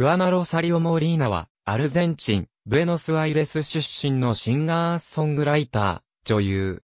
フアナ・ロサリオ・モーリーナは、アルゼンチン、ブエノスアイレス出身のシンガーソングライター、女優。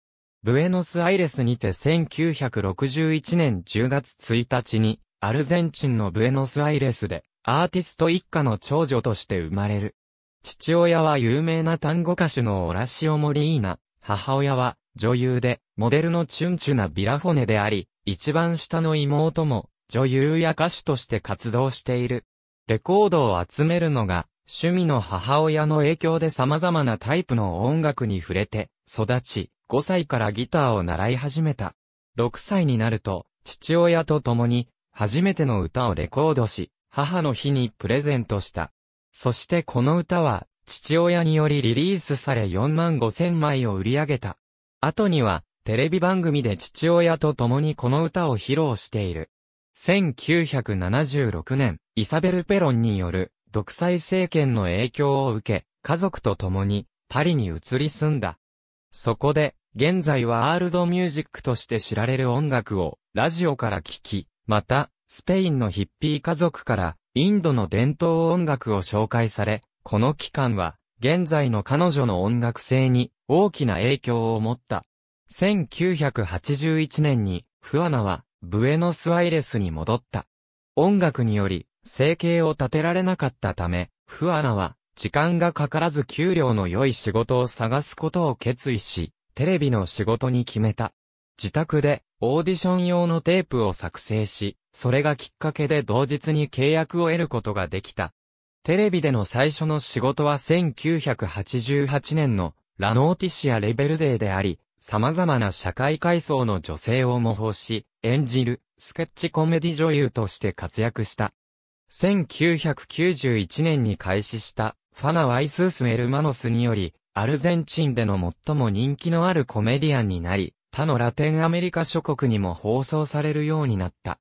ブエノスアイレスにて1961年10月1日に、アルゼンチンのブエノスアイレスで、アーティスト一家の長女として生まれる。父親は有名な単語歌手のオラシオ・モリーナ、母親は女優で、モデルのチュンチュナ・ビラホネであり、一番下の妹も女優や歌手として活動している。レコードを集めるのが、趣味の母親の影響で様々なタイプの音楽に触れて、育ち、5歳からギターを習い始めた。6歳になると、父親と共に、初めての歌をレコードし、母の日にプレゼントした。そしてこの歌は、父親によりリリースされ4万5千枚を売り上げた。後には、テレビ番組で父親と共にこの歌を披露している。1976年、イサベル・ペロンによる独裁政権の影響を受け、家族と共にパリに移り住んだ。そこで、現在はアールドミュージックとして知られる音楽をラジオから聴き、また、スペインのヒッピー家族からインドの伝統音楽を紹介され、この期間は現在の彼女の音楽性に大きな影響を持った。1981年にフアナはブエノスアイレスに戻った。音楽により生計を立てられなかったため、フアナは、時間がかからず給料の良い仕事を探すことを決意し、テレビの仕事に決めた。自宅で、オーディション用のテープを作成し、それがきっかけで同日に契約を得ることができた。テレビでの最初の仕事は1988年のラノーティシア・レベルデーであり、様々な社会階層の女性を模倣し、演じるスケッチコメディ女優として活躍した。1991年に開始したファナ・ワイスース・エルマノスにより、アルゼンチンでの最も人気のあるコメディアンになり、他のラテンアメリカ諸国にも放送されるようになった。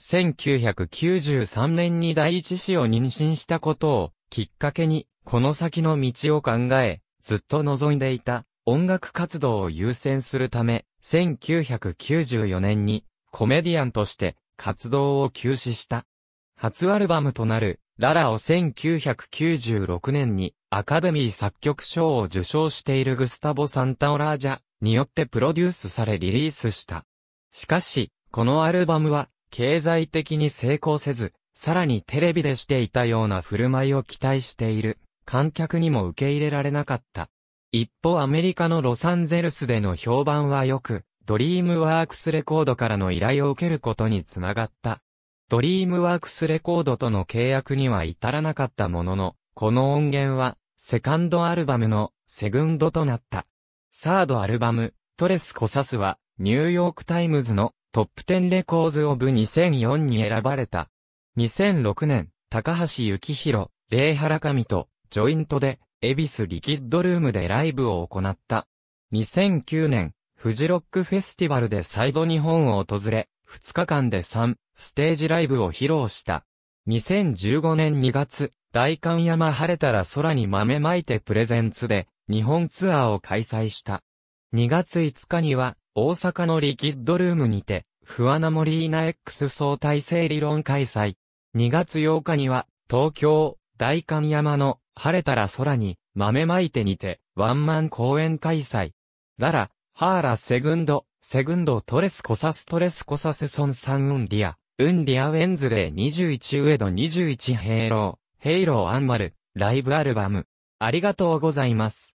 1993年に第一子を妊娠したことをきっかけに、この先の道を考え、ずっと望んでいた音楽活動を優先するため、1994年にコメディアンとして活動を休止した。初アルバムとなる、ララを1996年にアカデミー作曲賞を受賞しているグスタボ・サンタオラージャによってプロデュースされリリースした。しかし、このアルバムは経済的に成功せず、さらにテレビでしていたような振る舞いを期待している観客にも受け入れられなかった。一方アメリカのロサンゼルスでの評判は良く、ドリームワークスレコードからの依頼を受けることにつながった。ドリームワークスレコードとの契約には至らなかったものの、この音源は、セカンドアルバムの、セグンドとなった。サードアルバム、トレスコサスは、ニューヨークタイムズのトップ10レコーズオブ2004に選ばれた。2006年、高橋幸宏、ラ原神と、ジョイントで、エビスリキッドルームでライブを行った。2009年、フジロックフェスティバルで再度日本を訪れ、2日間で3ステージライブを披露した。2015年2月、大観山晴れたら空に豆まいてプレゼンツで日本ツアーを開催した。2月5日には大阪のリキッドルームにて、フアナモリーナ X 相対性理論開催。2月8日には東京大観山の晴れたら空に豆まいてにてワンマン公演開催。ララ、ハーラセグンド、セグンドトレスコサストレスコサスソンサンウンディア、ウンディアウェンズレイ21ウエド21ヘイロー、ヘイローアンマル、ライブアルバム。ありがとうございます。